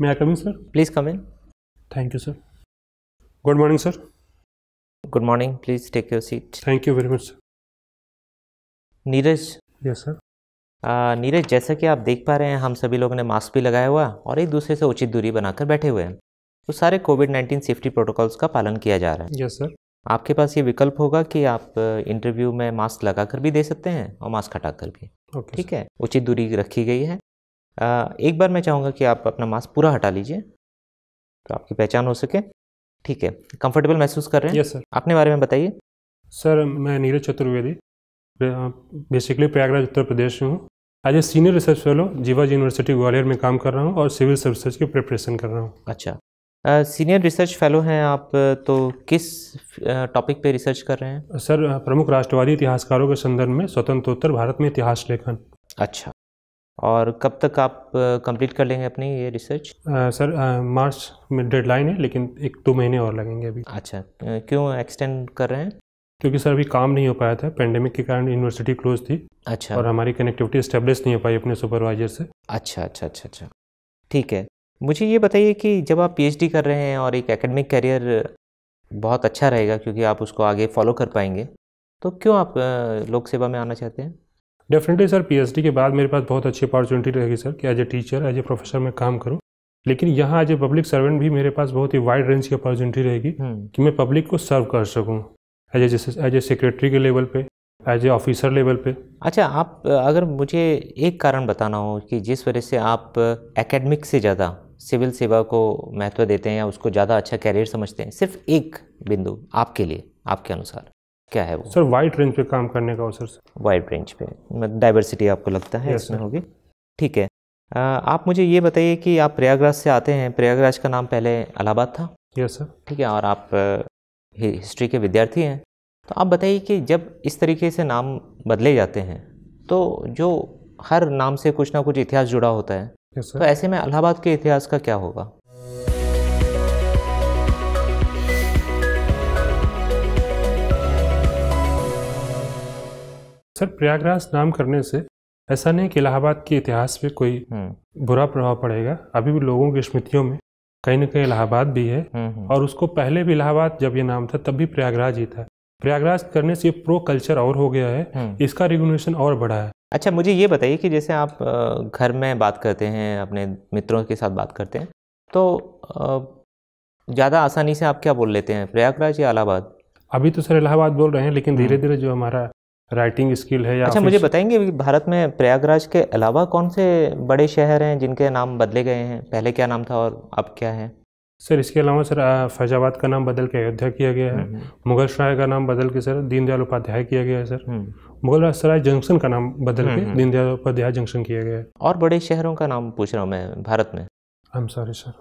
मैं I coming sir please Please come in. Thank you, sir. Good morning, sir. Good morning. Please take your seat. Thank you very Neeraj yes sir Neeraj जैसा कि आप देख पा रहे हैं हम सभी लोगों ने मास्क भी लगाया हुआ और एक दूसरे से उचित दूरी बनाकर बैठे हुए हैं तो सारे कोविड नाइन्टीन सेफ्टी प्रोटोकॉल्स का पालन किया जा रहा है यस सर आपके पास ये विकल्प होगा कि आप इंटरव्यू uh, में मास्क लगाकर भी दे सकते हैं और मास्क हटाकर भी okay, ठीक है उचित दूरी रखी गई है एक बार मैं चाहूँगा कि आप अपना मास्क पूरा हटा लीजिए तो आपकी पहचान हो सके ठीक है कंफर्टेबल महसूस कर रहे हैं यस सर अपने बारे में बताइए सर मैं नीरज चतुर्वेदी बेसिकली प्रयागराज उत्तर प्रदेश से हूँ आज a senior research fellow Jiwa university Gwalior में काम कर रहा हूँ और सिविल सर्विसेज की प्रिपरेशन कर रहा हूँ अच्छा सीनियर रिसर्च फेलो हैं आप तो किस टॉपिक पे रिसर्च कर रहे हैं सर प्रमुख राष्ट्रवादी इतिहासकारों के संदर्भ में स्वतंत्रोत्तर भारत में इतिहास लेखन अच्छा और कब तक आप कंप्लीट कर लेंगे अपनी ये रिसर्च आ, सर आ, मार्च में डेडलाइन है लेकिन एक दो महीने और लगेंगे अभी अच्छा क्यों एक्सटेंड कर रहे हैं क्योंकि सर अभी काम नहीं हो पाया था पेंडेमिक के कारण यूनिवर्सिटी क्लोज थी अच्छा और हमारी कनेक्टिविटी इस्टेब्लिश नहीं हो पाई अपने सुपरवाइजर से अच्छा अच्छा अच्छा अच्छा ठीक है मुझे ये बताइए कि जब आप पीएचडी कर रहे हैं और एक एकेडमिक करियर बहुत अच्छा रहेगा क्योंकि आप उसको आगे फॉलो कर पाएंगे तो क्यों आप लोक सेवा में आना चाहते हैं डेफिनेटली सर पीएचडी के बाद मेरे पास बहुत अच्छी अपॉर्चुनिटी रहेगी सर कि as a teacher as a professor मैं काम करूँ लेकिन यहाँ एज ए पब्लिक सर्वेंट भी मेरे पास बहुत ही वाइड रेंज की अपॉर्चुनिटी रहेगी हम्म। कि मैं पब्लिक को सर्व कर सकूँ एज एज ए सेक्रेटरी के लेवल पे एज ए ऑफिसर लेवल पे अच्छा आप अगर मुझे एक कारण बताना हो कि जिस वजह से आप एकेडमिक से ज़्यादा सिविल सेवा को महत्व देते हैं या उसको ज़्यादा अच्छा कैरियर समझते हैं सिर्फ एक बिंदु आपके लिए आपके अनुसार क्या है वो सर वाइड रेंज पे काम करने का अवसर वाइड रेंज पे डाइवर्सिटी मतलब आपको लगता है इसमें होगी ठीक है आ, आप मुझे ये बताइए कि आप प्रयागराज से आते हैं प्रयागराज का नाम पहले अलाहाबाद था यस सर ठीक है और आप हिस्ट्री के विद्यार्थी हैं तो आप बताइए कि जब इस तरीके से नाम बदले जाते हैं तो जो हर नाम से कुछ ना कुछ इतिहास जुड़ा होता है तो ऐसे में इलाहाबाद के इतिहास का क्या होगा सर प्रयागराज नाम करने से ऐसा नहीं कि इलाहाबाद के इतिहास पे कोई हम्म। बुरा प्रभाव पड़ेगा अभी भी लोगों की स्मृतियों में कहीं ना कहीं इलाहाबाद भी है हम्म, हम्म। और उसको पहले भी इलाहाबाद जब ये नाम था तब भी प्रयागराज ही था प्रयागराज करने से ये प्रो कल्चर और हो गया है इसका रेगुलेशन और बढ़ा है अच्छा मुझे ये बताइए कि जैसे आप घर में बात करते हैं अपने मित्रों के साथ बात करते हैं तो ज़्यादा आसानी से आप क्या बोल लेते हैं प्रयागराज या इलाहाबाद अभी तो सर इलाहाबाद बोल रहे हैं लेकिन धीरे धीरे जो हमारा राइटिंग स्किल है या अच्छा मुझे बताएंगे भारत में प्रयागराज के अलावा कौन से बड़े शहर हैं जिनके नाम बदले गए हैं पहले क्या नाम था और अब क्या है सर इसके अलावा सर फैजाबाद का नाम बदल के अयोध्या किया गया है हम्म, हम्म। मुगल सराय का नाम बदल के सर दीनदयाल उपाध्याय किया गया है सर हम्म। मुगल सराय जंक्शन का नाम बदल के दीनदयाल उपाध्याय जंक्शन किया गया है और बड़े शहरों का नाम पूछ रहा हूँ मैं भारत में आई एम सॉरी सर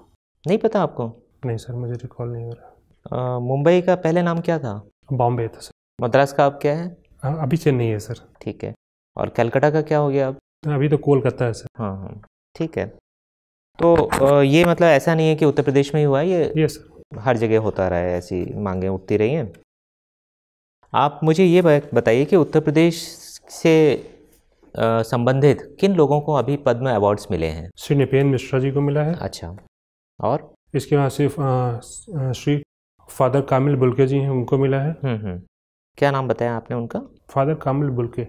नहीं पता आपको नहीं सर मुझे रिकॉल नहीं हो रहा मुंबई का पहले नाम क्या था बॉम्बे था सर मद्रास का अब क्या है अभी चेन्नई है सर ठीक है और कलकत्ता का क्या हो गया अब अभी तो कोलकाता है सर हाँ हाँ ठीक है तो ये मतलब ऐसा नहीं है कि उत्तर प्रदेश में ही हुआ है ये यस सर हर जगह होता रहा है ऐसी मांगें उठती रही हैं आप मुझे ये बताइए कि उत्तर प्रदेश से संबंधित किन लोगों को अभी पद्म अवार्ड्स मिले हैं श्री निपेन मिश्रा जी को मिला है अच्छा और इसके बाद सिर्फ श्री फादर कामिल बुलके जी हैं उनको मिला है हम्म, हम्म। क्या नाम बताया आपने उनका फादर कामिल बुलके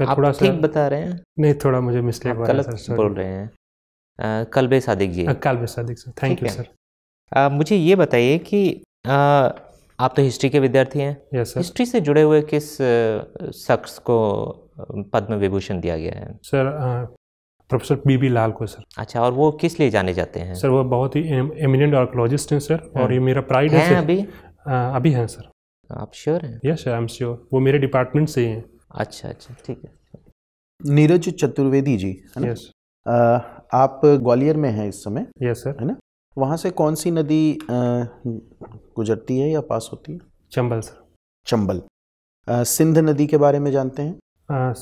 मैं आप थोड़ा ठीक बता रहे हैं नहीं थोड़ा मुझे मिस्टेक हो बोल रहे हैं Kalbe Sadiq ji Kalbe Sadiq sir thank you sir आ, मुझे ये बताइए कि आ, आप तो हिस्ट्री के विद्यार्थी हैं yes, हिस्ट्री से जुड़े हुए किस शख्स को पद्म विभूषण दिया गया है sir professor B B Lal को सर अच्छा और वो किस लिए जाने जाते हैं सर वो बहुत ही एमिनेंट आर्कोलॉजिस्ट हैं सर और हाँ। ये मेरा प्राइड है, है अभी अभी हैं सर तो आप श्योर हैं यस आई एम श्योर वो मेरे डिपार्टमेंट से ही हैं अच्छा अच्छा ठीक है नीरज चतुर्वेदी जी है yes. आप ग्वालियर में हैं इस समय यस yes, सर है ना वहाँ से कौन सी नदी गुजरती है या पास होती है चंबल सर चंबल सिंध नदी के बारे में जानते हैं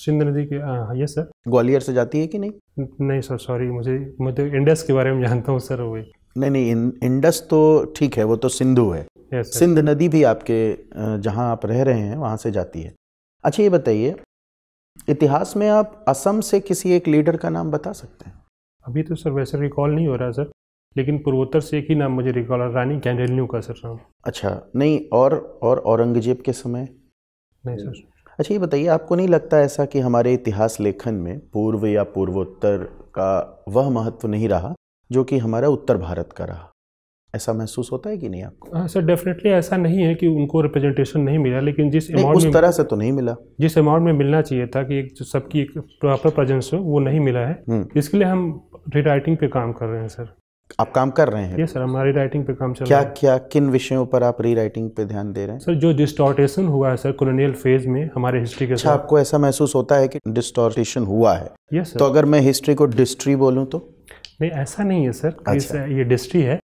सिंध नदी के यस सर ग्वालियर से जाती है कि नहीं नहीं सर सॉरी मुझे तो इंडस के बारे में जानता हूँ सर वही नहीं नहीं इंडस तो ठीक है वो तो सिंधु है सिंध नदी भी आपके जहाँ आप रह रहे हैं वहाँ से जाती है अच्छा ये बताइए इतिहास में आप असम से किसी एक लीडर का नाम बता सकते हैं अभी तो सर वैसे रिकॉल नहीं हो रहा सर लेकिन पूर्वोत्तर से एक ही नाम मुझे रिकॉल रानी कैंडेलन्यू का सर नाम अच्छा नहीं और और औरंगजेब के समय नहीं सर अच्छा ये बताइए आपको नहीं लगता ऐसा कि हमारे इतिहास लेखन में पूर्व या पूर्वोत्तर का वह महत्व नहीं रहा जो कि हमारा उत्तर भारत का रहा ऐसा महसूस होता है कि नहीं आपको हाँ, सर डेफिनेटली ऐसा नहीं है कि उनको रिप्रेजेंटेशन नहीं मिला लेकिन जिस अमाउंट में तरह से तो नहीं मिला जिस अमाउंट में मिलना चाहिए था कि एक सबकी एक प्रॉपर प्रेजेंस हो वो नहीं मिला है हम्म। इसके लिए हम रिराइटिंग पे काम कर रहे हैं सर आप काम कर रहे हैं ये सर हमारी राइटिंग पे काम चल क्या रहा है क्या किन विषयों पर आप री राइटिंग पे ध्यान दे रहे हैं सर जो डिस्टॉर्टेशन हुआ है सर कॉलोनियल फेज में हमारे हिस्ट्री के अच्छा आपको ऐसा महसूस होता है कि डिस्टॉर्टेशन हुआ है यस सर. तो अगर मैं हिस्ट्री को डिस्ट्री बोलूँ तो नहीं ऐसा नहीं है सर अच्छा। ये डिस्ट्री है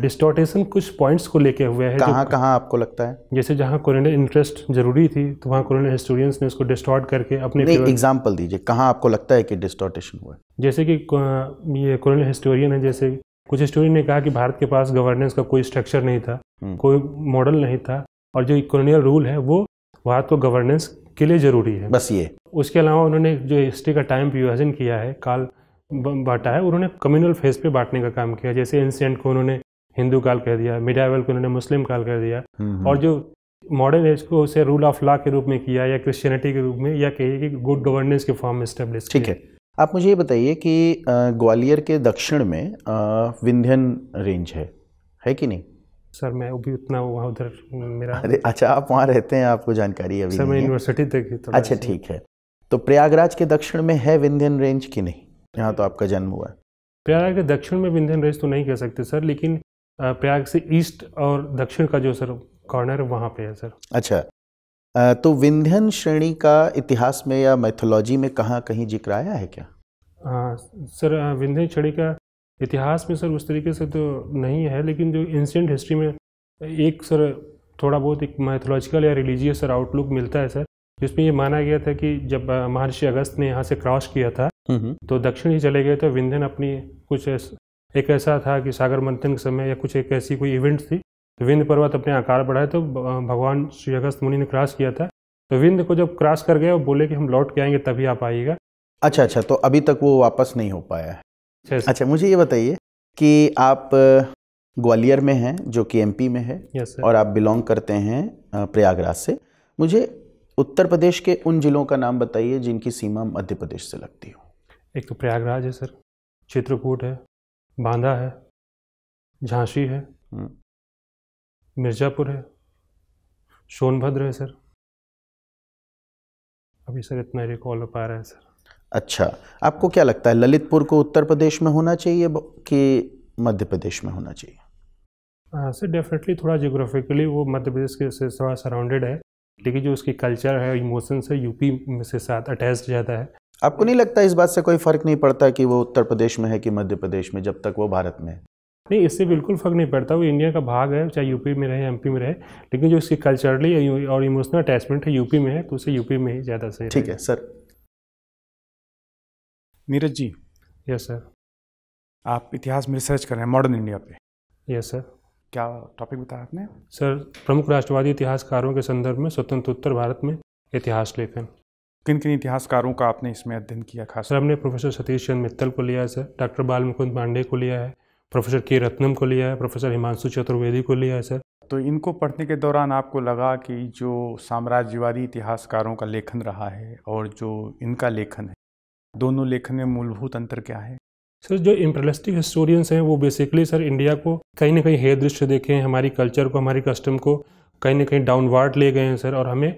डिस्टोटेशन हाँ। कुछ पॉइंट्स को लेके हुए है कहाँ कहाँ आपको लगता है जैसे जहाँ कोरोना इंटरेस्ट जरूरी थी तो वहाँ कोरोना हिस्टोरियंस ने उसको डिस्टॉर्ट करके अपने एग्जाम्पल दीजिए कहाँ आपको लगता है कि डिस्टोटेशन हुआ जैसे कि ये कोरोना हिस्टोरियन है जैसे कुछ हिस्टोरियन ने कहा कि भारत के पास गवर्नेंस का कोई स्ट्रक्चर नहीं था हम्म। कोई मॉडल नहीं था और जो कोरोनियल रूल है वो भारत को गवर्नेंस के लिए ज़रूरी है बस ये उसके अलावा उन्होंने जो हिस्ट्री का टाइम विभाजन किया है काल बांटा है उन्होंने कम्युनल फेस पे बांटने का काम किया जैसे एंशियंट को उन्होंने हिंदू काल कह दिया मिडावल को उन्होंने मुस्लिम काल कह दिया और जो मॉडर्न एज को उसे रूल ऑफ लॉ के रूप में किया या क्रिश्चियनिटी के रूप में या कहिए कि गुड गवर्नेंस के फॉर्म में स्टेब्लिश ठीक है आप मुझे ये बताइए कि ग्वालियर के दक्षिण में विंध्यन रेंज है है कि नहीं सर मैं अभी उतना वहाँ उधर मेरा अरे अच्छा आप वहाँ रहते हैं आपको जानकारी अभी सर मैं यूनिवर्सिटी तक तो अच्छा ठीक है तो प्रयागराज के दक्षिण में है विंध्यन रेंज की नहीं यहाँ तो आपका जन्म हुआ है प्रयाग के दक्षिण में विंध्यन रेस तो नहीं कह सकते सर लेकिन प्रयाग से ईस्ट और दक्षिण का जो सर कॉर्नर वहाँ पे है सर अच्छा तो विंध्यन श्रेणी का इतिहास में या मैथोलॉजी में कहाँ कहीं जिक्र आया है क्या हाँ सर विंध्यन श्रेणी का इतिहास में सर उस तरीके से तो नहीं है लेकिन जो एंशियंट हिस्ट्री में एक सर थोड़ा बहुत एक मैथोलॉजिकल या रिलीजियस सर आउटलुक मिलता है सर जिसमें ये माना गया था कि जब महर्षि अगस्त ने यहाँ से क्रॉस किया था हम्म। तो दक्षिण ही चले गए तो विंध्यन अपनी कुछ एक ऐसा था कि सागर मंथन के समय या कुछ एक ऐसी कोई इवेंट थी तो विंध्य पर्वत अपने आकार बढ़ाए तो भगवान श्री अगस्त मुनि ने क्रॉस किया था तो विंध्य को जब क्रॉस कर गए और बोले कि हम लौट के आएंगे तभी आप आइएगा अच्छा अच्छा तो अभी तक वो वापस नहीं हो पाया है अच्छा मुझे ये बताइए कि आप ग्वालियर में हैं जो कि एम में है और आप बिलोंग करते हैं प्रयागराज से मुझे उत्तर प्रदेश के उन ज़िलों का नाम बताइए जिनकी सीमा मध्य प्रदेश से लगती हो एक तो प्रयागराज है सर चित्रकूट है बांदा है झांसी है हम्म। मिर्ज़ापुर है सोनभद्र है सर अभी सर इतना रिकॉल हो पा रहा है सर अच्छा आपको क्या लगता है ललितपुर को उत्तर प्रदेश में होना चाहिए कि मध्य प्रदेश में होना चाहिए हाँ सर डेफिनेटली थोड़ा जोग्राफिकली वो मध्य प्रदेश के से थोड़ा सराउंडेड है लेकिन जो उसकी कल्चर है इमोशंस है यूपी में से साथ अटैच ज़्यादा है आपको नहीं लगता इस बात से कोई फ़र्क नहीं पड़ता कि वो उत्तर प्रदेश में है कि मध्य प्रदेश में जब तक वो भारत में है नहीं इससे बिल्कुल फ़र्क नहीं पड़ता वो इंडिया का भाग है चाहे यूपी में रहे एमपी में रहे लेकिन जो इसकी कल्चरली और इमोशनल अटैचमेंट है यूपी में है तो उसे यूपी में ही ज़्यादा सही ठीक है sir Neeraj ji yes sir आप इतिहास में रिसर्च कर रहे हैं मॉडर्न इंडिया पे यस सर क्या टॉपिक बताया आपने सर प्रमुख राष्ट्रवादी इतिहासकारों के संदर्भ में स्वतंत्र उत्तर भारत में इतिहास लेखन किन किन इतिहासकारों का आपने इसमें अध्ययन किया खास सर हमने प्रोफेसर सतीश चंद्र मित्तल को लिया है सर डॉक्टर बाल मुकुंद पांडे को लिया है प्रोफेसर के रत्नम को लिया है प्रोफेसर हिमांशु चतुर्वेदी को लिया है सर तो इनको पढ़ने के दौरान आपको लगा कि जो साम्राज्यवादी इतिहासकारों का लेखन रहा है और जो इनका लेखन है दोनों लेखन में मूलभूत अंतर क्या है सर जो इम्प्रलिस्टिक हिस्टोरियंस हैं वो बेसिकली सर इंडिया को कहीं ना कहीं हेय दृश्य देखे हैं हमारी कल्चर को हमारी कस्टम को कहीं ना कहीं डाउनवर्ड ले गए हैं सर और हमें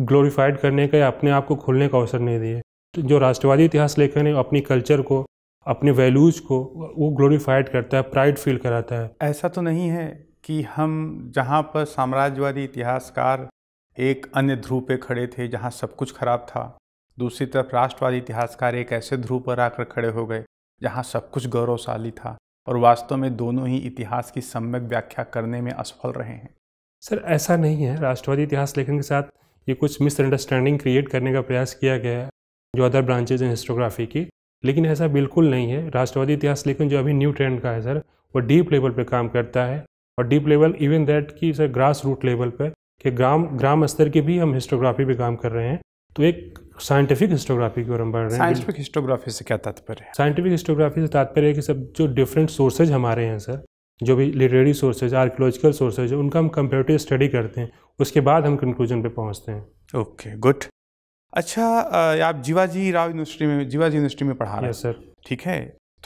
ग्लोरीफाइड करने का या अपने आप को खोलने का अवसर नहीं दिए तो जो राष्ट्रवादी इतिहास लेखन है अपनी कल्चर को अपने वैल्यूज़ को वो ग्लोरीफाइड करता है प्राइड फील कराता है ऐसा तो नहीं है कि हम जहाँ पर साम्राज्यवादी इतिहासकार एक अन्य ध्रुव पे खड़े थे जहाँ सब कुछ खराब था दूसरी तरफ राष्ट्रवादी इतिहासकार एक ऐसे ध्रुव पर आकर खड़े हो गए जहाँ सब कुछ गौरवशाली था और वास्तव में दोनों ही इतिहास की सम्यक व्याख्या करने में असफल रहे हैं सर ऐसा नहीं है राष्ट्रवादी इतिहास लेखन के साथ ये कुछ मिसअंडरस्टैंडिंग क्रिएट करने का प्रयास किया गया है जो अदर ब्रांचेज हैं हिस्टोग्राफी की लेकिन ऐसा बिल्कुल नहीं है राष्ट्रवादी इतिहास लेखन जो अभी न्यू ट्रेंड का है सर वो डीप लेवल पर काम करता है और डीप लेवल इवन दैट की सर ग्रास रूट लेवल पर कि ग्राम ग्राम स्तर की भी हम हिस्टोग्राफी पर काम कर रहे हैं तो एक साइंटिफिक हिस्टोग्राफी की ओर हम बढ़ रहे हैं साइंटिफिक हिस्टोग्राफी से क्या तात्पर्य है साइंटिफिक हिस्टोग्राफी से तात्पर्य है कि सब जो डिफरेंट सोर्सेज हमारे हैं सर जो भी लिटरेरी सोर्सेज आर्कोलॉजिकल सोर्सेज उनका हम कंपेरेटिव स्टडी करते हैं उसके बाद हम कंक्लूजन पे पहुंचते हैं ओके गुड अच्छा आप जीवाजी राव यूनिवर्सिटी में जीवाजी यूनिवर्सिटी में पढ़ा रहे हैं सर ठीक है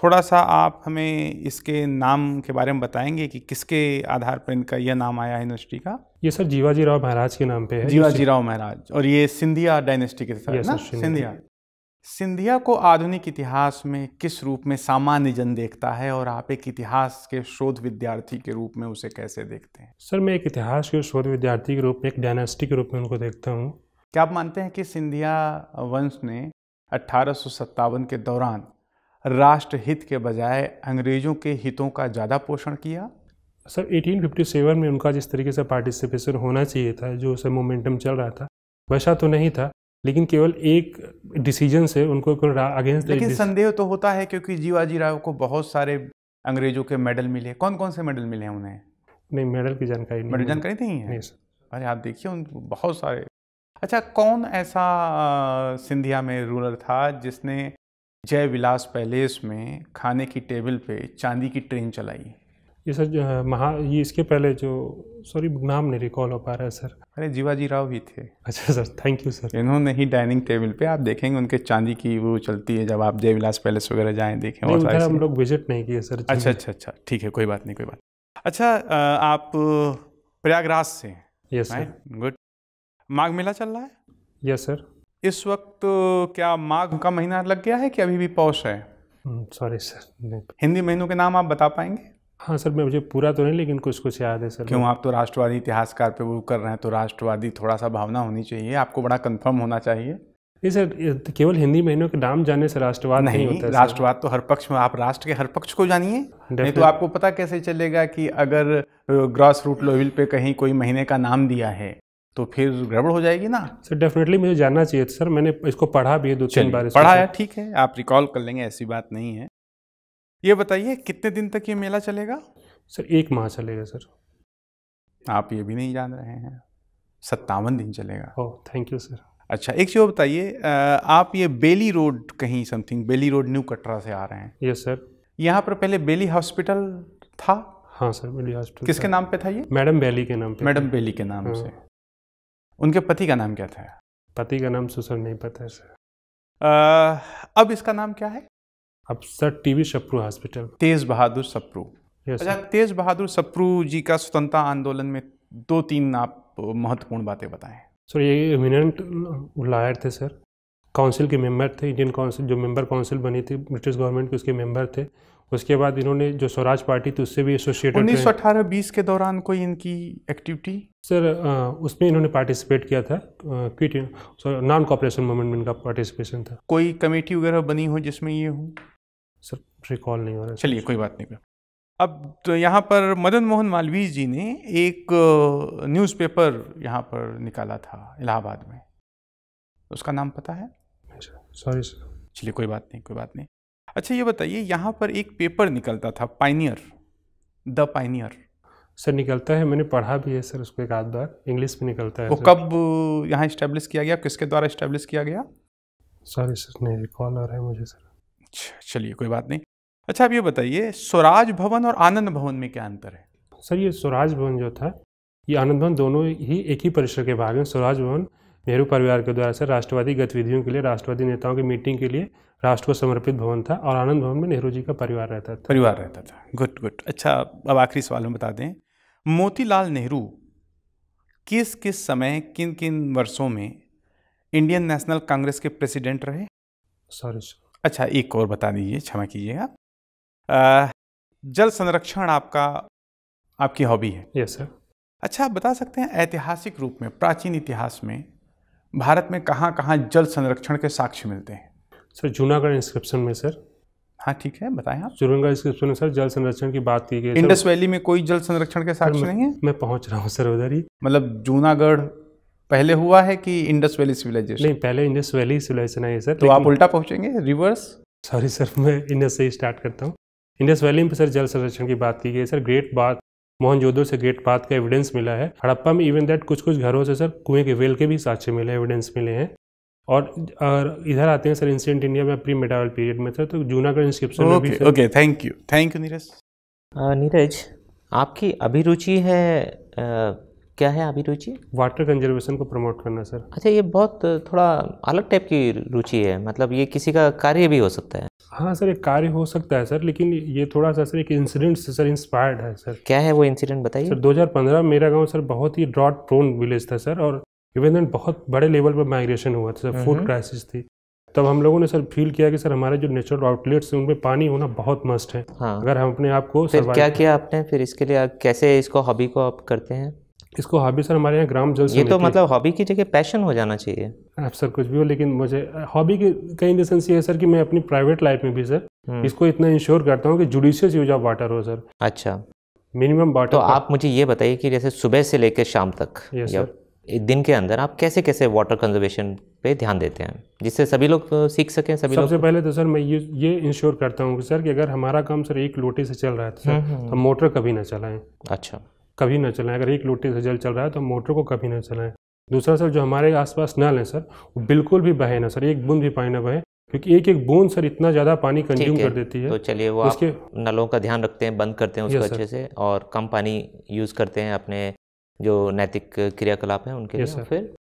थोड़ा सा आप हमें इसके नाम के बारे में बताएंगे कि किसके आधार पर इनका यह नाम आया यूनिवर्सिटी का ये सर जीवाजी राव महाराज के नाम पे है जीवाजी राव महाराज और ये सिंधिया डायनेस्टी के साथ ना सिंधिया सिंधिया को आधुनिक इतिहास में किस रूप में सामान्य जन देखता है और आप एक इतिहास के शोध विद्यार्थी के रूप में उसे कैसे देखते हैं सर मैं एक इतिहास के शोध विद्यार्थी के रूप में एक डायनेस्टी के रूप में उनको देखता हूँ क्या आप मानते हैं कि सिंधिया वंश ने अठारह के दौरान राष्ट्र हित के बजाय अंग्रेजों के हितों का ज़्यादा पोषण किया सर 1857 में उनका जिस तरीके से पार्टिसिपेशन होना चाहिए था जो उसे मोमेंटम चल रहा था वैसा तो नहीं था लेकिन केवल एक डिसीजन से उनको अगेंस्ट लेकिन संदेह तो होता है क्योंकि जीवाजी राव को बहुत सारे अंग्रेजों के मेडल मिले कौन कौन से मेडल मिले हैं उन्हें नहीं मेडल की जानकारी मेडल जानकारी नहीं है नहीं अरे आप देखिए उन बहुत सारे अच्छा कौन ऐसा सिंधिया में रूलर था जिसने जय विलास पैलेस में खाने की टेबल पे चांदी की ट्रेन चलाई ये सर महा ये इसके पहले जो सॉरी नाम नहीं रिकॉल हो पा रहा है सर अरे जीवाजी राव भी थे अच्छा सर थैंक यू सर इन्होंने ही डाइनिंग टेबल पे आप देखेंगे उनके चांदी की वो चलती है जब आप जयविलास पैलेस वगैरह जाएँ देखें और हम लोग विजिट नहीं किए सर अच्छा अच्छा अच्छा ठीक है कोई बात नहीं कोई बात अच्छा आप प्रयागराज से yes sir good Magh Mela चल रहा है यस सर इस वक्त क्या माघ का महीना लग गया है कि अभी भी पौष है सॉरी hmm, सर हिंदी महीनों के नाम आप बता पाएंगे हाँ सर मैं मुझे पूरा तो नहीं लेकिन कुछ कुछ याद है सर क्यों आप तो राष्ट्रवादी इतिहासकार पे वो कर रहे हैं तो राष्ट्रवादी थोड़ा सा भावना होनी चाहिए आपको बड़ा कंफर्म होना चाहिए नहीं सर तो केवल हिंदी महीनों के नाम जाने से राष्ट्रवाद नहीं, नहीं होता राष्ट्रवाद तो हर पक्ष में आप राष्ट्र के हर पक्ष को जानिए नहीं तो आपको पता कैसे चलेगा कि अगर ग्रॉस रूट लेवल पे कहीं कोई महीने का नाम दिया है तो फिर गड़बड़ हो जाएगी ना सर डेफिनेटली मुझे जानना चाहिए सर मैंने इसको पढ़ा भी है दो तीन बार पढ़ा है ठीक है आप रिकॉल कर लेंगे ऐसी बात नहीं है ये बताइए कितने दिन तक ये मेला चलेगा सर एक माह चलेगा सर आप ये भी नहीं जान रहे हैं सत्तावन दिन चलेगा ओह थैंक यू सर अच्छा एक चीज़ बताइए आप ये बेली रोड कहीं something Beli road new Katra से आ रहे हैं यस सर यहाँ पर पहले बेली हॉस्पिटल था हाँ सर बेली हॉस्पिटल किसके नाम पे था ये मैडम बेली के नाम पे मैडम बेली के नाम हाँ। से उनके पति का नाम क्या था पति का नाम सुसर नहीं पता है सर अब इसका नाम क्या है अब sir TV Sapru hospital Tej Bahadur Sapru अच्छा तेज बहादुर सप्रू जी का स्वतंत्रता आंदोलन में दो तीन आप महत्वपूर्ण बातें बताएं सर ये इमिनेंट लायर थे सर काउंसिल के मेंबर थे इंडियन काउंसिल जो मेंबर काउंसिल बनी थी ब्रिटिश गवर्नमेंट के उसके मेंबर थे उसके बाद इन्होंने जो स्वराज पार्टी थी उससे भी एसोसिएटेड उन्नीस सौ अठारह बीस के दौरान कोई इनकी एक्टिविटी सर उसमें इन्होंने पार्टिसिपेट किया था क्विट नॉन कॉपरेशन मूवमेंट में इनका पार्टिसिपेशन था कोई कमेटी वगैरह बनी हो जिसमें ये हो सर रिकॉल नहीं हो रहा चलिए कोई बात नहीं अब तो यहाँ पर मदन मोहन मालवीय जी ने एक न्यूज़पेपर यहाँ पर निकाला था इलाहाबाद में उसका नाम पता है सॉरी अच्छा, सर चलिए कोई बात नहीं कोई बात नहीं अच्छा ये बताइए यहाँ पर एक पेपर निकलता था पाइनियर द पाइनियर सर निकलता है मैंने पढ़ा भी है सर उसको एक आध बार इंग्लिश में निकलता है वो कब यहाँ इस्टेब्लिश किया गया किसके द्वारा इस्टेब्लिश किया गया सॉरी सर नहीं रिकॉल हो रहा है मुझे सर अच्छा चलिए कोई बात नहीं अच्छा आप ये बताइए स्वराज भवन और आनंद भवन में क्या अंतर है सर ये स्वराज भवन जो था ये आनंद भवन दोनों ही एक ही परिसर के भाग हैं स्वराज भवन नेहरू परिवार के द्वारा से राष्ट्रवादी गतिविधियों के लिए राष्ट्रवादी नेताओं की मीटिंग के लिए राष्ट्र को समर्पित भवन था और आनंद भवन में नेहरू जी का परिवार रहता था परिवार रहता था गुड गुड अच्छा अब आखिरी सवाल हम बता दें मोतीलाल नेहरू किस किस समय किन किन वर्षों में इंडियन नेशनल कांग्रेस के प्रेसिडेंट रहे सॉरी सर अच्छा एक और बता दीजिए क्षमा कीजिएगा जल संरक्षण आपका आपकी हॉबी है यस सर अच्छा आप बता सकते हैं ऐतिहासिक रूप में प्राचीन इतिहास में भारत में कहाँ कहाँ जल संरक्षण के साक्ष्य मिलते हैं सर जूनागढ़ इंस्क्रिप्शन में सर हाँ ठीक है बताएं आप जूनागढ़ इंस्क्रिप्शन में सर जल संरक्षण की बात की गई इंडस वैली में कोई जल संरक्षण के साक्ष्य नहीं है मैं पहुंच रहा हूँ सर उधर ही मतलब जूनागढ़ पहले हुआ है कि इंडस वैली सिविलाइजेशन नहीं पहले इंडस वैली सिविलाइजेशन है सर तो आप उल्टा पहुंचेंगे रिवर्स सॉरी सर मैं इंडस से ही स्टार्ट करता हूँ इंडस वैली में सर जल संरक्षण की बात की गई सर ग्रेट बात जोधो से ग्रेट बात का एविडेंस मिला है हड़प्पा में इवन दैट कुछ कुछ घरों से सर कुएं के वेल के भी साक्ष्य मिले एविडेंस मिले हैं और, इधर आते हैं सर इंसिडेंट इंडिया में प्री मेडावल पीरियड में सर तो Junagadh inscription okay thank you thank you Neeraj Neeraj आपकी अभिरुचि है क्या है अभी रुचि वाटर कंजर्वेशन को प्रमोट करना सर अच्छा ये बहुत थोड़ा अलग टाइप की रुचि है मतलब ये किसी का कार्य भी हो सकता है हाँ सर एक कार्य हो सकता है सर लेकिन ये थोड़ा सा सर एक इंसिडेंट से सर इंस्पायर्ड है सर क्या है वो इंसिडेंट बताइए सर 2015 मेरा गांव सर बहुत ही ड्रॉट प्रोन विलेज था सर और इवन देन बहुत बड़े लेवल पर माइग्रेशन हुआ था सर फूड क्राइसिस थी तब हम लोगों ने सर फील किया कि सर हमारे जो नेचुरल आउटलेट्स हैं उनमें पानी होना बहुत मस्ट है हाँ। अगर हम अपने आप को फिर क्या किया आपने फिर इसके लिए कैसे इसको हॉबी को आप करते हैं इसको हॉबी सर हमारे यहाँ ग्राम जल ये तो मतलब हॉबी की जगह पैशन हो जाना चाहिए आप सर कुछ भी हो लेकिन मुझे हॉबी के कई इन ये है सर कि मैं अपनी प्राइवेट लाइफ में भी सर हम्म। इसको इतना इंश्योर करता हूँ कि जुडिशियस यूज ऑफ वाटर हो सर अच्छा मिनिमम वाटर तो आप मुझे ये बताइए कि जैसे सुबह से लेकर शाम तक एक दिन के अंदर आप कैसे कैसे वाटर कंजर्वेशन पे ध्यान देते हैं जिससे सभी लोग सीख सकें सभी सबसे लोग पहले तो सर मैं ये ये इंश्योर करता हूँ कि सर कि अगर हमारा काम सर एक लोटे से चल रहा है तो सर हम्म, हम्म, हम मोटर कभी ना चलाएं अच्छा कभी ना चलाएं अगर एक लोटे से जल चल रहा है तो हम मोटर को कभी ना चलाएं दूसरा सर जो हमारे आसपास नल है सर वो बिल्कुल भी बहे ना सर एक बूंद भी पानी ना बहे क्योंकि एक एक बूंद सर इतना ज़्यादा पानी कंज्यूम कर देती है तो चलिए वो उसके नलों का ध्यान रखते हैं बंद करते हैं उसको अच्छे से और कम पानी यूज़ करते हैं अपने जो नैतिक क्रियाकलाप है उनके सर फिर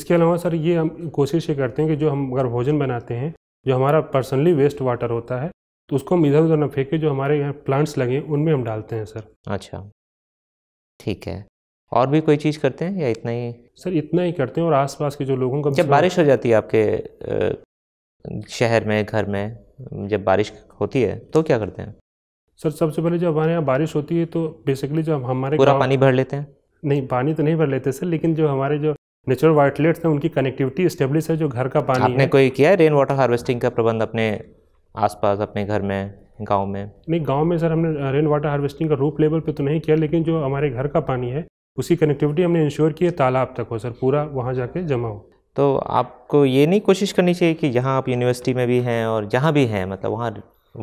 इसके अलावा सर ये हम कोशिश ये करते हैं कि जो हम अगर भोजन बनाते हैं जो हमारा पर्सनली वेस्ट वाटर होता है तो उसको हम इधर उधर फेंक फेंके जो हमारे यहाँ प्लांट्स लगे उनमें हम डालते हैं सर अच्छा ठीक है और भी कोई चीज़ करते हैं या इतना ही सर इतना ही करते हैं और आसपास के जो लोगों का जब बारिश हो जाती है आपके शहर में घर में जब बारिश होती है तो क्या करते हैं सर सबसे पहले जब हमारे यहाँ बारिश होती है तो बेसिकली जब हमारे पूरा पानी भर लेते हैं नहीं पानी तो नहीं भर लेते सर लेकिन जो हमारे जो नेचुरल वाइटलेट्स हैं उनकी कनेक्टिविटी स्टेब्लिश है जो घर का पानी आपने है। कोई किया है रेन वाटर हार्वेस्टिंग का प्रबंध अपने आसपास अपने घर में गांव में नहीं गांव में सर हमने रेन वाटर हार्वेस्टिंग का रूप लेवल पे तो नहीं किया लेकिन जो हमारे घर का पानी है उसी कनेक्टिविटी हमने इंश्योर की है तालाब तक हो सर पूरा वहाँ जाके जमा हो तो आपको ये नहीं कोशिश करनी चाहिए कि जहाँ आप यूनिवर्सिटी में भी हैं और जहाँ भी हैं मतलब वहाँ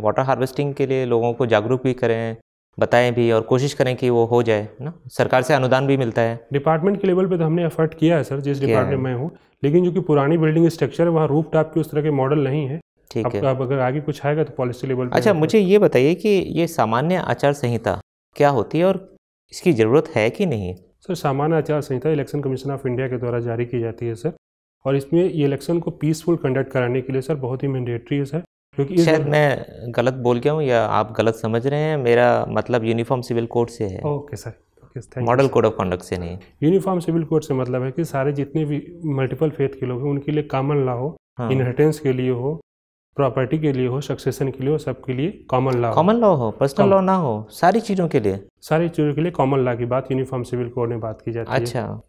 वाटर हार्वेस्टिंग के लिए लोगों को जागरूक भी करें बताएं भी और कोशिश करें कि वो हो जाए ना सरकार से अनुदान भी मिलता है डिपार्टमेंट के लेवल पे तो हमने एफर्ट किया है सर जिस डिपार्टमेंट में हूँ लेकिन जो कि पुरानी बिल्डिंग स्ट्रक्चर है वहाँ रूफ टॉप के उस तरह के मॉडल नहीं है ठीक है आप अगर आगे कुछ आएगा तो पॉलिसी लेवल अच्छा मुझे ये बताइए कि ये सामान्य आचार संहिता क्या होती है और इसकी ज़रूरत है कि नहीं सर सामान्य आचार संहिता इलेक्शन कमीशन ऑफ इंडिया के द्वारा जारी की जाती है सर और इसमें ये इलेक्शन को पीसफुल कंडक्ट कराने के लिए सर बहुत ही मैंडेटरी है सर क्योंकि शायद मैं गलत बोल गया हूँ या आप गलत समझ रहे हैं मेरा मतलब यूनिफॉर्म सिविल कोड से है okay sir model code of conduct से नहीं यूनिफॉर्म सिविल कोड से मतलब है कि सारे जितने भी मल्टीपल फेथ के लोग हैं उनके लिए कॉमन लॉ हो इनहेरिटेंस हाँ। के लिए हो प्रॉपर्टी के लिए हो सक्सेशन के लिए हो सबके लिए कॉमन लॉ कॉमन लॉ हो पर्सनल लॉ ना हो सारी चीज़ों के लिए सारी चीज़ों के लिए कॉमन लॉ की बात यूनिफॉर्म सिविल कोड में बात की जाती अच्छा। है अच्छा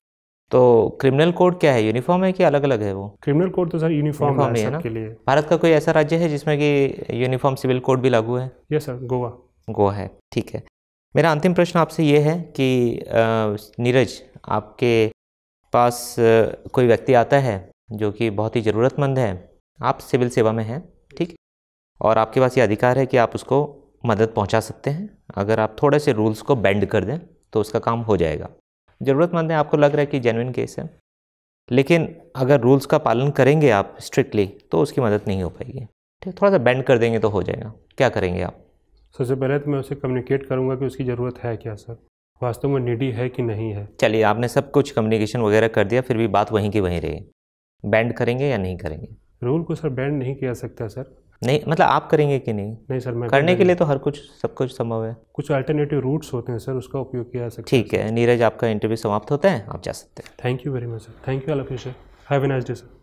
तो क्रिमिनल कोड क्या है यूनिफॉर्म है कि अलग अलग है वो क्रिमिनल कोड तो सर यूनिफॉर्म है, सबके लिए भारत का कोई ऐसा राज्य है जिसमें कि यूनिफॉर्म सिविल कोड भी लागू है यस सर गोवा गोवा है ठीक है मेरा अंतिम प्रश्न आपसे ये है कि नीरज आपके पास कोई व्यक्ति आता है जो कि बहुत ही ज़रूरतमंद है आप सिविल सेवा में हैं ठीक और आपके पास ये अधिकार है कि आप उसको मदद पहुंचा सकते हैं अगर आप थोड़े से रूल्स को बेंड कर दें तो उसका काम हो जाएगा ज़रूरतमंद है आपको लग रहा है कि जेनविन केस है लेकिन अगर रूल्स का पालन करेंगे आप स्ट्रिक्टली तो उसकी मदद नहीं हो पाएगी ठीक थोड़ा सा बैंड कर देंगे तो हो जाएगा क्या करेंगे आप सबसे पहले तो मैं उसे कम्युनिकेट करूँगा कि उसकी ज़रूरत है क्या सर वास्तव में निडी है कि नहीं है चलिए आपने सब कुछ कम्युनिकेशन वगैरह कर दिया फिर भी बात वहीं की वहीं रही बैंड करेंगे या नहीं करेंगे रूल को सर बैंड नहीं किया सकता सर नहीं मतलब आप करेंगे कि नहीं नहीं सर मैं करने के लिए तो हर कुछ सब कुछ संभव है कुछ अल्टरनेटिव रूट्स होते हैं सर उसका उपयोग किया सकता है ठीक है नीरज आपका इंटरव्यू समाप्त होता है आप जा सकते हैं thank you very much sir thank you all sir have a nice day sir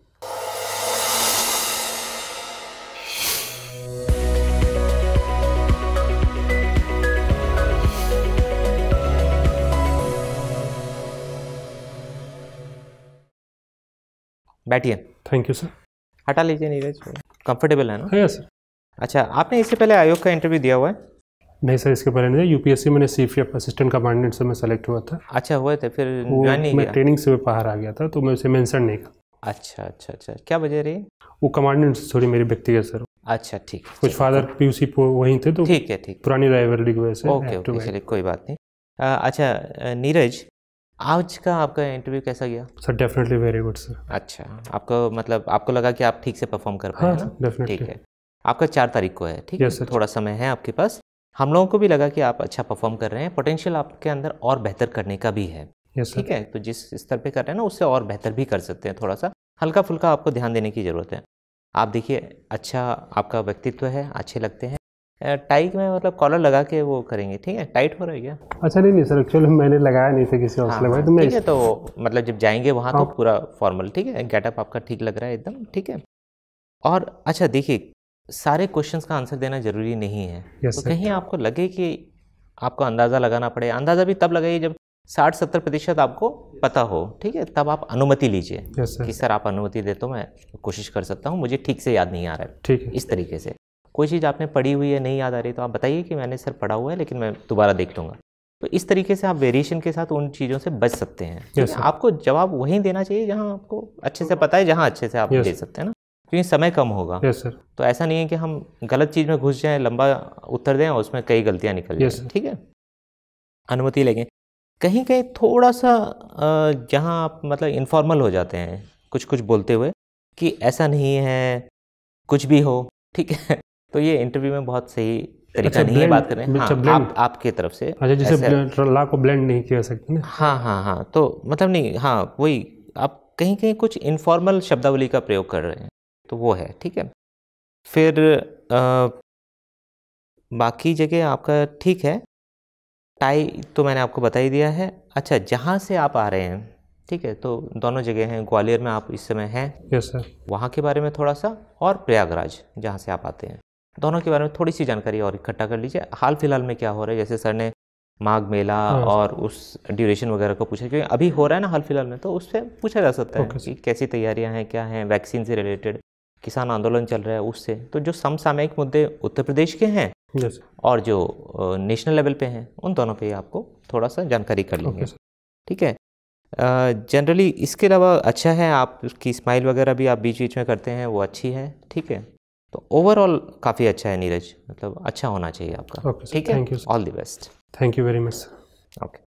बैठिए थैंक यू सर हटा लीजिए नीरज कंफर्टेबल है ना हाँ सर अच्छा आपने इससे पहले आयोग का इंटरव्यू दिया हुआ है नहीं सर इसके पहले नहीं यूपीएससी मैंने सीफ असिस्टेंट कमांडेंट से मैं सेलेक्ट हुआ था अच्छा हुआ था फिर नहीं मैं ट्रेनिंग से बाहर आ गया था तो मैं उसे मेंशन नहीं कर अच्छा अच्छा अच्छा क्या वजह रही वो कमांडेंट थोड़ी मेरी व्यक्तिगत सर अच्छा ठीक कुछ फादर पी पीयूसी वहीं थे तो ठीक है ठीक पुरानी राइवलरी की वजह से ओके ओके चलिए कोई बात नहीं अच्छा नीरज आज का आपका इंटरव्यू कैसा गया sir definitely very good sir अच्छा आपको मतलब आपको लगा कि आप ठीक से परफॉर्म कर पाए हाँ, ठीक है आपका चार तारीख को है ठीक yes, है थोड़ा समय है आपके पास हम लोगों को भी लगा कि आप अच्छा परफॉर्म कर रहे हैं पोटेंशियल आपके अंदर और बेहतर करने का भी है yes, ठीक है तो जिस स्तर पे कर रहे हैं ना उससे और बेहतर भी कर सकते हैं थोड़ा सा हल्का फुल्का आपको ध्यान देने की ज़रूरत है आप देखिए अच्छा आपका व्यक्तित्व है अच्छे लगते हैं टाई में मतलब कॉलर लगा के वो करेंगे ठीक है टाइट हो रहा है क्या अच्छा नहीं नहीं सर एक्चुअली मैंने लगाया नहीं था किसी हौसले हाँ, हाँ, तो मैं ठीक है तो मतलब जब जाएंगे वहाँ तो हाँ। तो पूरा फॉर्मल ठीक है गेटअप आपका ठीक लग रहा है एकदम ठीक है और अच्छा देखिए सारे क्वेश्चन का आंसर देना जरूरी नहीं है तो कहीं आपको लगे कि आपको अंदाज़ा लगाना पड़े अंदाज़ा भी तब लगाइए जब साठ सत्तर प्रतिशत आपको पता हो ठीक है तब आप अनुमति लीजिए कि सर आप अनुमति दे तो मैं कोशिश कर सकता हूँ मुझे ठीक से याद नहीं आ रहा है ठीक है इस तरीके से कोई चीज़ आपने पढ़ी हुई है नहीं याद आ रही तो आप बताइए कि मैंने सर पढ़ा हुआ है लेकिन मैं दोबारा देख लूँगा तो इस तरीके से आप वेरिएशन के साथ उन चीज़ों से बच सकते हैं yes, आपको जवाब वहीं देना चाहिए जहाँ आपको अच्छे से पता है जहाँ अच्छे से आप yes, दे सकते हैं ना क्योंकि समय कम होगा yes, sir. तो ऐसा नहीं है कि हम गलत चीज़ में घुस जाएं लंबा उत्तर दें और उसमें कई गलतियाँ निकल जाए ठीक है अनुमति लेंगे कहीं कहीं थोड़ा सा जहाँ आप मतलब इनफॉर्मल हो जाते हैं कुछ कुछ बोलते हुए कि ऐसा नहीं है कुछ भी हो ठीक है तो ये इंटरव्यू में बहुत सही तरीका अच्छा, नहीं है बात कर रहे हैं हाँ, आप, आपके तरफ से अच्छा जैसे ला को ब्लेंड नहीं किया सकते ना हाँ हाँ हाँ तो मतलब नहीं हाँ वही आप कहीं कहीं कुछ इनफॉर्मल शब्दावली का प्रयोग कर रहे हैं तो वो है ठीक है फिर आ, बाकी जगह आपका ठीक है टाई तो मैंने आपको बता ही दिया है अच्छा जहाँ से आप आ रहे हैं ठीक है तो दोनों जगह हैं ग्वालियर में आप इस समय हैं यस सर वहाँ के बारे में थोड़ा सा और प्रयागराज जहाँ से आप आते हैं दोनों के बारे में थोड़ी सी जानकारी और इकट्ठा कर लीजिए हाल फिलहाल में क्या हो रहा है जैसे सर ने माघ मेला हाँ, और उस ड्यूरेशन वगैरह को पूछा क्योंकि अभी हो रहा है ना हाल फिलहाल में तो उससे पूछा जा सकता है कि कैसी तैयारियां हैं क्या हैं वैक्सीन से रिलेटेड किसान आंदोलन चल रहा है उससे तो जो समसामयिक मुद्दे उत्तर प्रदेश के हैं और जो नेशनल लेवल पे हैं उन दोनों पे आपको थोड़ा सा जानकारी कर लेंगे ठीक है जनरली इसके अलावा अच्छा है आपकी स्माइल वगैरह भी आप बीच बीच में करते हैं वो अच्छी है ठीक है तो ओवरऑल काफ़ी अच्छा है नीरज मतलब अच्छा होना चाहिए आपका ठीक है thank you all the best thank you very much okay